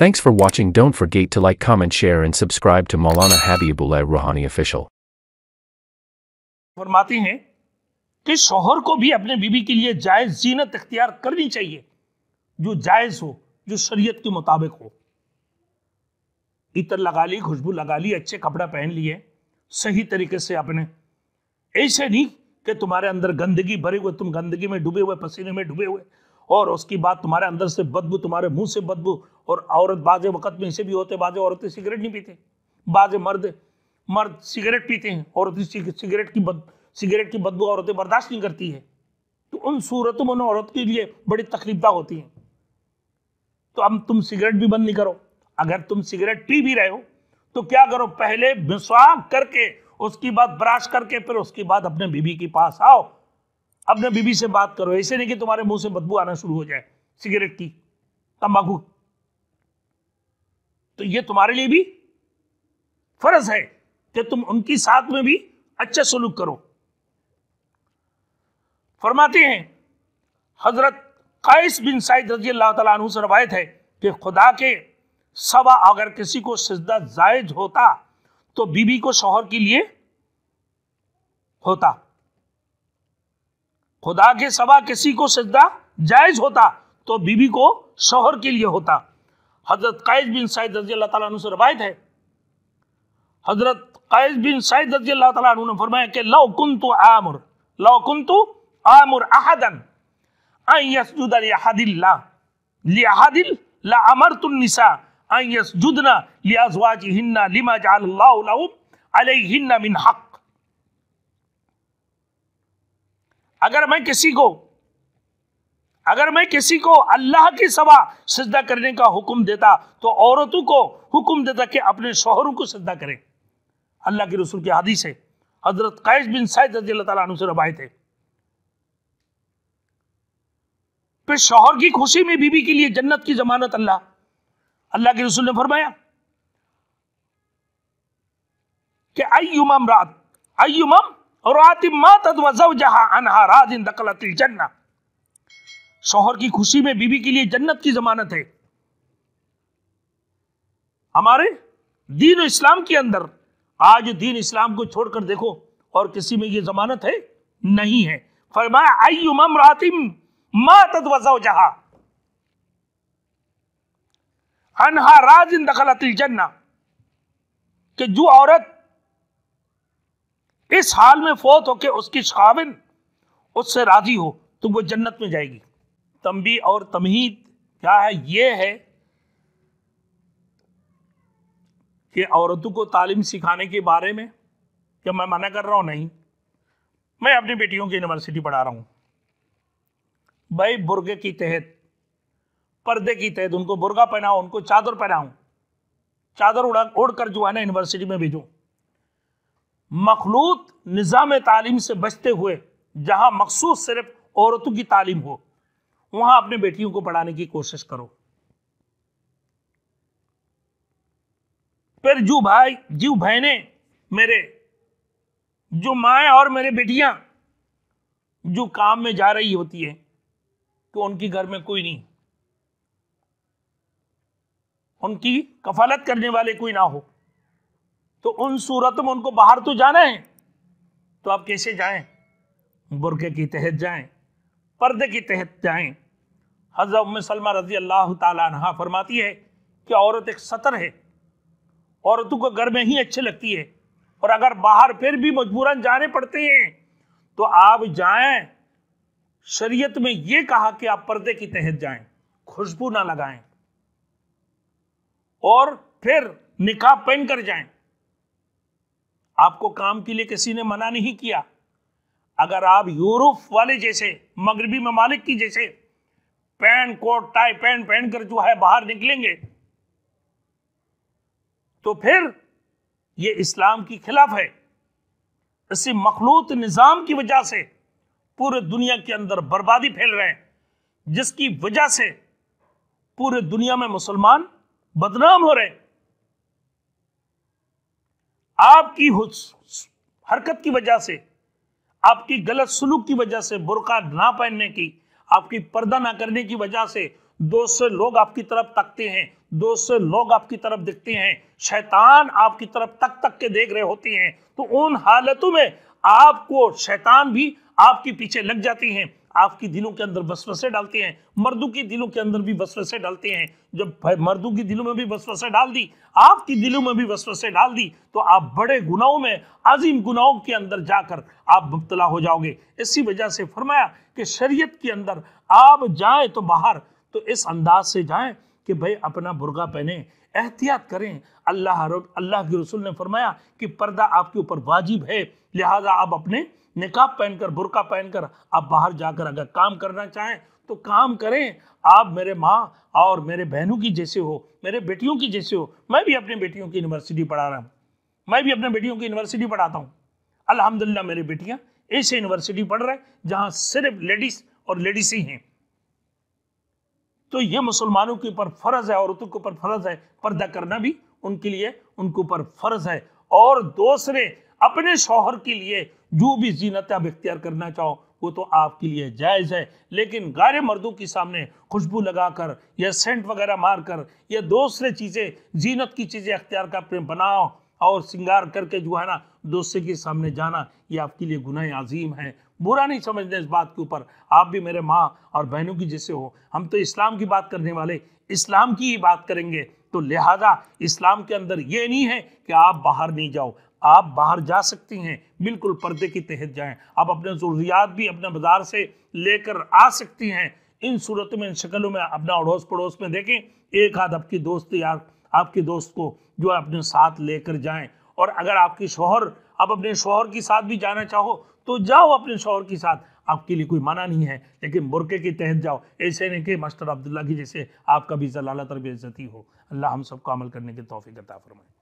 Thanks for watching. Don't forget to like, comment, share, and subscribe to Maulana Habibullah Rouhani Official. फरमाते हैं कि शोहर को भी अपने बीवी के लिए जायज़ जीनत इख्तियार करनी चाहिए जो जायज़ हो जो शरीयत के मुताबिक हो इतर लगा ली खुशबू लगा ली अच्छे कपड़ा पहन लिए सही तरीके से आपने ऐसे नहीं कि तुम्हारे अंदर गंदगी भरे हुए तुम गंदगी में डूबे हुए पसीने में डूबे हुए और उसकी बात तुम्हारे अंदर से बदबू तुम्हारे मुंह से बदबू और औरत बाजे वक़्त में इसे भी होते बाजे औरतें सिगरेट नहीं पीते बाजे मर्द मर्द सिगरेट पीते हैं औरत सिगरेट की बद सिगरेट की बदबू औरतें बर्दाश्त नहीं करती है तो उन सूरतों में औरत के लिए बड़ी तकलीफदा होती हैं तो अब तुम सिगरेट भी बंद नहीं करो अगर तुम सिगरेट पी भी रहे हो तो क्या करो पहले विश्वास करके उसके बाद ब्रश करके फिर उसके बाद अपने बीबी के पास आओ अपने बीबी से बात करो ऐसे नहीं कि तुम्हारे मुंह से बदबू आना शुरू हो जाए सिगरेट की तंबाकू तो ये तुम्हारे लिए भी फर्ज है कि तुम उनकी साथ में भी अच्छा सलूक करो फरमाते हैं हजरत कायस बिन साइद रजी अल्लाह तु से रवायत है कि खुदा के सवा अगर किसी को सजदा जायज होता तो बीबी को शोहर के लिए होता खुदा के सवा किसी को सजदा जायज होता तो बीबी को शोहर के लिए होता हजरत कैस बिन सईद रजी अल्लाह तला से रवायत है हजरत कैस बिन सईद रजी अल्लाह तला ने फरमाया कि लौ कुन तो आमर लौ कुन तो आमर अहदन लिहादिल ला अमर तुन्निसा अन यस्जुदना लियाजवाज हिन्ना लिमा जाल अल्लाह अलैहिन्ना मिन हक़ अगर मैं किसी को अगर मैं किसी को अल्लाह के सवा सजदा करने का हुक्म देता तो औरतों को हुक्म देता कि अपने शोहरों को सजदा करें अल्लाह के रसूल की हदीस है हजरत कैश बिन सैद रजी अल्लाह रबाए थे फिर शोहर की खुशी में बीबी के लिए जन्नत की जमानत अल्लाह अल्लाह के रसूल ने फरमाया कि उमाम रात उमाम और आतिम अनहा दखल दखलतिल जन्ना शोहर की खुशी में बीबी के लिए जन्नत की जमानत है हमारे दीन इस्लाम के अंदर आज दीन इस्लाम को छोड़कर देखो और किसी में ये जमानत है नहीं है फरमाया कि जो औरत इस हाल में फौत होके उसकी शाविन उससे राजी हो तो वो जन्नत में जाएगी तंबी और तमहीद क्या है ये है कि औरतों को तालीम सिखाने के बारे में क्या मैं मना कर रहा हूँ नहीं मैं अपनी बेटियों की यूनिवर्सिटी पढ़ा रहा हूँ भाई बुर्गे की तहत पर्दे की तहत उनको बुर्गा पहनाओ उनको चादर पहनाऊँ चादर उड़ा उड़कर कर जो है ना यूनिवर्सिटी में भेजूँ मखलूत निज़ाम तालीम से बचते हुए जहाँ मखसूस सिर्फ औरतों की तालीम हो वहाँ अपने बेटियों को पढ़ाने की कोशिश करो फिर जो भाई जो बहने मेरे जो माए और मेरे बेटियाँ जो काम में जा रही होती है तो उनकी घर में कोई नहीं उनकी कफालत करने वाले कोई ना हो तो उन सूरत में उनको बाहर तो जाना है तो आप कैसे जाएं बुरके की तहत जाएं पर्दे की तहत जाएं हज़रत उम सलमा रजी अल्लाह तहा फरमाती है कि औरत एक सतर है औरतों को घर में ही अच्छी लगती है और अगर बाहर फिर भी मजबूरन जाने पड़ते हैं तो आप जाएं शरीयत में ये कहा कि आप पर्दे की तहत जाएं खुशबू ना लगाएं और फिर निकाह पहन कर जाएं आपको काम के लिए किसी ने मना नहीं किया अगर आप यूरोप वाले जैसे मगरबी ममालिक की जैसे पैंट कोट टाई पैंट पहन कर जो है बाहर निकलेंगे तो फिर ये इस्लाम की खिलाफ है इसी मखलूत निज़ाम की वजह से पूरे दुनिया के अंदर बर्बादी फैल रहे हैं जिसकी वजह से पूरे दुनिया में मुसलमान बदनाम हो रहे हैं आपकी हरकत की वजह से आपकी गलत सलूक की वजह से बुरका ना पहनने की आपकी पर्दा ना करने की वजह से दोस्त लोग आपकी तरफ तकते हैं दोस्त लोग आपकी तरफ दिखते हैं शैतान आपकी तरफ तक तक के देख रहे होते हैं तो उन हालतों में आपको शैतान भी आपके पीछे लग जाती हैं आपकी दिलों के अंदर वसवसे डालते हैं मर्दों के दिलों के अंदर भी वसवसे डालते हैं जब मर्दों के दिलों में भी बसवसे डाल दी आपके दिलों में भी वसवसे डाल दी तो आप बड़े गुनाहों में अजीम गुनाहों के अंदर जाकर आप मुबतला हो जाओगे इसी वजह से फरमाया कि शरीयत के अंदर आप जाए तो बाहर तो इस अंदाज से जाए कि भाई अपना बुरगा पहने एहतियात करें अल्लाह अल्लाह के रसूल ने फरमाया कि पर्दा आपके ऊपर वाजिब है लिहाजा आप अपने निकाब पहनकर बुरका पहनकर आप बाहर जाकर अगर काम करना चाहें तो काम करें आप मेरे माँ और मेरे बहनों की जैसे हो मेरे बेटियों की जैसे हो मैं भी अपनी बेटियों की यूनिवर्सिटी पढ़ा रहा हूँ मैं भी अपने बेटियों की यूनिवर्सिटी पढ़ाता हूँ अल्हम्दुलिल्लाह मेरी बेटियाँ ऐसे यूनिवर्सिटी पढ़ रहे जहाँ सिर्फ लेडीज और लेडीज ही हैं तो ये मुसलमानों के ऊपर फ़र्ज़ है औरतों के ऊपर फ़र्ज़ है पर्दा करना भी उनके लिए उनके ऊपर फ़र्ज़ है और दूसरे अपने शोहर के लिए जो भी जीनत आप इख्तियार करना चाहो वो तो आपके लिए जायज़ है लेकिन गारे मर्दों के सामने खुशबू लगाकर या सेंट वगैरह मारकर या दूसरे चीज़ें जीनत की चीज़ें अख्तियार कर अपने बनाओ और सिंगार करके जो है ना दूसरे के सामने जाना ये आपके लिए गुनाह अजीम है बुरा नहीं समझते इस बात के ऊपर आप भी मेरे माँ और बहनों की जैसे हो हम तो इस्लाम की बात करने वाले इस्लाम की ही बात करेंगे तो लिहाजा इस्लाम के अंदर ये नहीं है कि आप बाहर नहीं जाओ आप बाहर जा सकती हैं बिल्कुल पर्दे के तहत जाएं आप अपने ज़रूरियात भी अपने बाजार से लेकर आ सकती हैं इन सूरतों में इन शक्लों में अपना अड़ोस पड़ोस में देखें एक हाथ आपकी दोस्त यार आपके दोस्त को जो अपने साथ लेकर जाएं और अगर आपकी शोहर आप अपने शोहर के साथ भी जाना चाहो तो जाओ अपने शोहर के साथ आपके लिए कोई मना नहीं है लेकिन बुरके के तहत जाओ ऐसे नहीं कि मास्टर अब्दुल्ला की जैसे आपका भी तरब इज़्ज़ती हो अल्लाह हम सबको अमल करने के तोफ़ी अता फरमाए